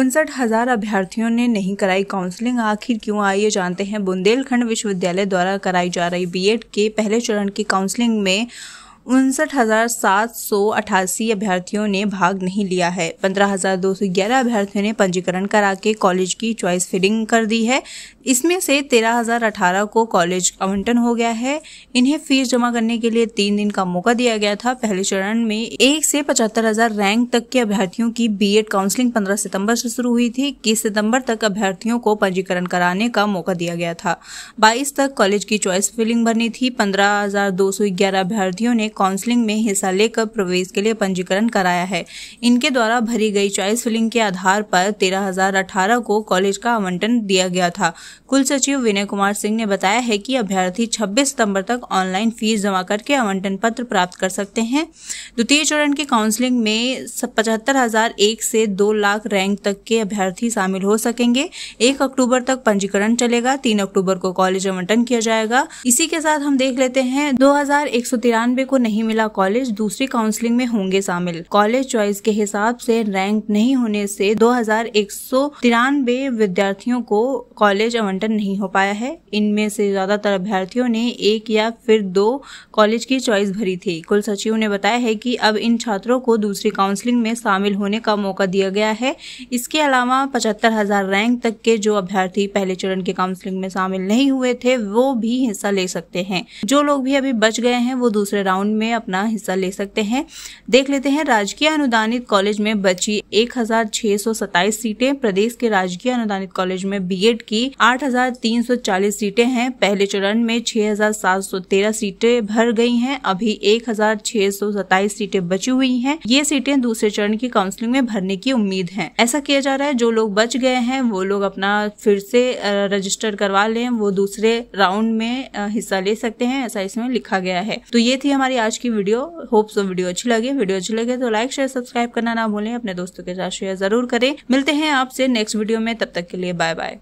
उनसठ हजार अभ्यर्थियों ने नहीं कराई काउंसलिंग आखिर क्यों आई ये जानते हैं बुंदेलखंड विश्वविद्यालय द्वारा कराई जा रही बीएड के पहले चरण की काउंसलिंग में उनसठ हजार सात सौ अठासी अभ्यर्थियों ने भाग नहीं लिया है पंद्रह हजार दो सौ ग्यारह अभ्यर्थियों ने पंजीकरण करा के कॉलेज की चॉइस फिलिंग कर दी है इसमें से तेरह हजार अठारह को कॉलेज आवंटन हो गया है इन्हें फीस जमा करने के लिए तीन दिन का मौका दिया गया था पहले चरण में एक से पचहत्तर हजार रैंक तक के अभ्यर्थियों की एड काउंसलिंग पंद्रह सितम्बर से शुरू हुई थी इक्कीस सितम्बर तक अभ्यर्थियों को पंजीकरण कराने का मौका दिया गया था बाईस तक कॉलेज की चॉइस फिलिंग भरनी थी पंद्रह अभ्यर्थियों ने काउंसलिंग में हिस्सा लेकर प्रवेश के लिए पंजीकरण कराया है इनके द्वारा भरी गई चॉइस फिलिंग के आधार पर तेरह को कॉलेज का आवंटन दिया गया था कुल सचिव विनय कुमार सिंह ने बताया है कि अभ्यर्थी 26 सितंबर तक ऑनलाइन फीस जमा करके आवंटन पत्र प्राप्त कर सकते हैं द्वितीय चरण के काउंसलिंग में पचहत्तर से दो लाख रैंक तक के अभ्यर्थी शामिल हो सकेंगे एक अक्टूबर तक पंजीकरण चलेगा तीन अक्टूबर को कॉलेज आवंटन किया जाएगा इसी के साथ हम देख लेते हैं दो को नहीं मिला कॉलेज दूसरी काउंसलिंग में होंगे शामिल कॉलेज चॉइस के हिसाब से रैंक नहीं होने से दो विद्यार्थियों को कॉलेज आवंटन नहीं हो पाया है इनमें से ज्यादातर अभ्यर्थियों ने एक या फिर दो कॉलेज की चॉइस भरी थी कुल सचिव ने बताया है कि अब इन छात्रों को दूसरी काउंसलिंग में शामिल होने का मौका दिया गया है इसके अलावा पचहत्तर हजार रैंक तक के जो अभ्यर्थी पहले चरण के काउंसलिंग में शामिल नहीं हुए थे वो भी हिस्सा ले सकते हैं जो लोग भी अभी बच गए हैं वो दूसरे राउंड में अपना हिस्सा ले सकते हैं देख लेते हैं राजकीय अनुदानित कॉलेज में बची एक सीटें प्रदेश के राजकीय अनुदानित कॉलेज में बी की आठ सीटें हैं पहले चरण में छह सीटें भर गई हैं अभी एक सीटें बची हुई हैं ये सीटें दूसरे चरण की काउंसलिंग में भरने की उम्मीद है ऐसा किया जा रहा है जो लोग बच गए हैं वो लोग अपना फिर से रजिस्टर करवा लें वो दूसरे राउंड में हिस्सा ले सकते हैं ऐसा इसमें लिखा गया है तो ये थी हमारी आज की वीडियो होप सो वीडियो अच्छी लगे वीडियो अच्छी लगे तो लाइक शेयर सब्सक्राइब करना ना भूलें अपने दोस्तों के साथ शेयर जरूर करें मिलते हैं आपसे नेक्स्ट वीडियो में तब तक के लिए बाय बाय